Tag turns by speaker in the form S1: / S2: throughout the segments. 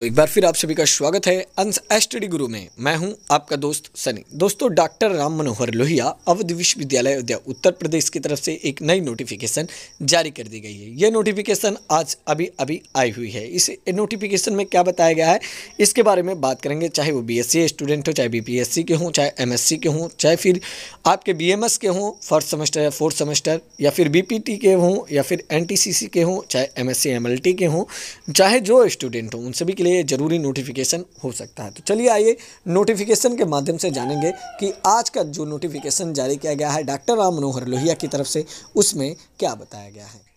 S1: तो एक बार फिर आप सभी का स्वागत है अंश एस्टडी गुरु में मैं हूं आपका दोस्त सनी दोस्तों डॉक्टर राम मनोहर लोहिया अवध विश्वविद्यालय अयोध्या उत्तर प्रदेश की तरफ से एक नई नोटिफिकेशन जारी कर दी गई है यह नोटिफिकेशन आज अभी अभी आई हुई है इस नोटिफिकेशन में क्या बताया गया है इसके बारे में बात करेंगे चाहे वो बी स्टूडेंट हो चाहे बी के हों चाहे एम के हों चाहे फिर आपके बी के हों फर्स्ट सेमेस्टर या फोर्थ सेमेस्टर या फिर बी के हों या फिर एन के हों चाहे एम एस के हों चाहे जो स्टूडेंट हों उन सभी के लिए लिए ज़रूरी नोटिफिकेशन हो सकता है तो चलिए आइए नोटिफिकेशन के माध्यम से जानेंगे कि आज का जो नोटिफिकेशन जारी किया गया है डॉक्टर राम मनोहर लोहिया की तरफ से उसमें क्या बताया गया है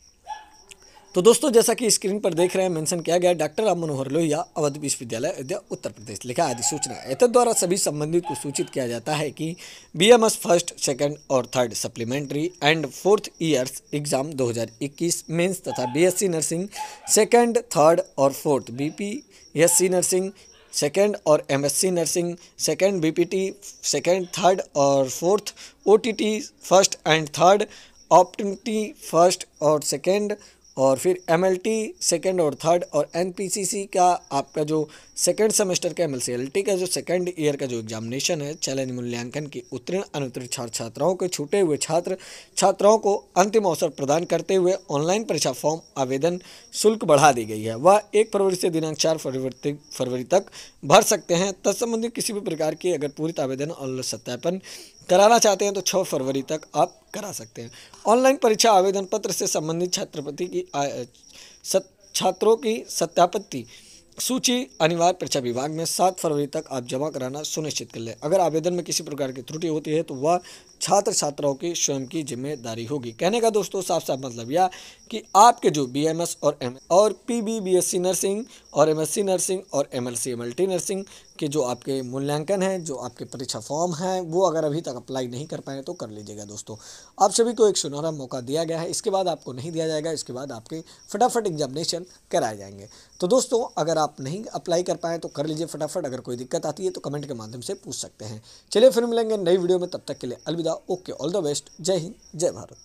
S1: तो दोस्तों जैसा कि स्क्रीन पर देख रहे हैं मेंशन किया गया डॉक्टर राम मनोहर लोहिया अवध विश्वविद्यालय अयोध्या उत्तर प्रदेश लिखा आदि सूचना एतद द्वारा सभी संबंधित को सूचित किया जाता है कि बीएमएस फर्स्ट सेकंड और third supplementary and fourth years exam 2021 mains तथा बीएससी नर्सिंग सेकंड थर्ड और फोर्थ बी नर्सिंग सेकेंड और MSc nursing second B second third और fourth O first and third ऑप्टी फर्स्ट और सेकेंड और फिर M L T second और third और एन पी सी सी का आपका जो सेकेंड सेमेस्टर का M L C L T का जो सेकेंड ईयर का जो एग्जामिनेशन है चैलेंज मूल्यांकन की उत्तीर्ण अनुत्तीर्ण छात्र छात्राओं के छूटे हुए छात्र छात्राओं को अंतिम अवसर प्रदान करते हुए ऑनलाइन परीक्षा फॉर्म आवेदन शुल्क बढ़ा दी गई है वह एक फरवरी से दिनांक चार फरवरी फरवरी तक भर सकते हैं तत्संबंधित किसी भी प्रकार की अगर पूरी आवेदन और सत्यापन कराना चाहते हैं तो 6 फरवरी तक आप करा सकते हैं ऑनलाइन परीक्षा आवेदन पत्र से संबंधित छात्रपति की छात्रों की सत्यापत्ति सूची अनिवार्य परीक्षा विभाग में सात फरवरी तक आप जमा कराना सुनिश्चित कर लें अगर आवेदन में किसी प्रकार की त्रुटि होती है तो वह छात्र छात्राओं की स्वयं की जिम्मेदारी होगी कहने का दोस्तों साफ साफ मतलब यह कि आपके जो बीएमएस और एम और एस सी नर्सिंग और एमएससी नर्सिंग और एमएलसी एमएलटी नर्सिंग के जो आपके मूल्यांकन हैं जो आपके परीक्षा फॉर्म हैं वो अगर अभी तक अप्लाई नहीं कर पाए तो कर लीजिएगा दोस्तों आप सभी को एक सुनहरा मौका दिया गया है इसके बाद आपको नहीं दिया जाएगा इसके बाद आपके फटाफट एग्जामिनेशन कराए जाएंगे तो दोस्तों अगर आप नहीं अप्लाई कर पाएँ तो कर लीजिए फटाफट अगर कोई दिक्कत आती है तो कमेंट के माध्यम से पूछ सकते हैं चलिए फिर मिलेंगे नई वीडियो में तब तक के लिए अलविदा ओके ऑल द बेस्ट जय हिंद जय भारत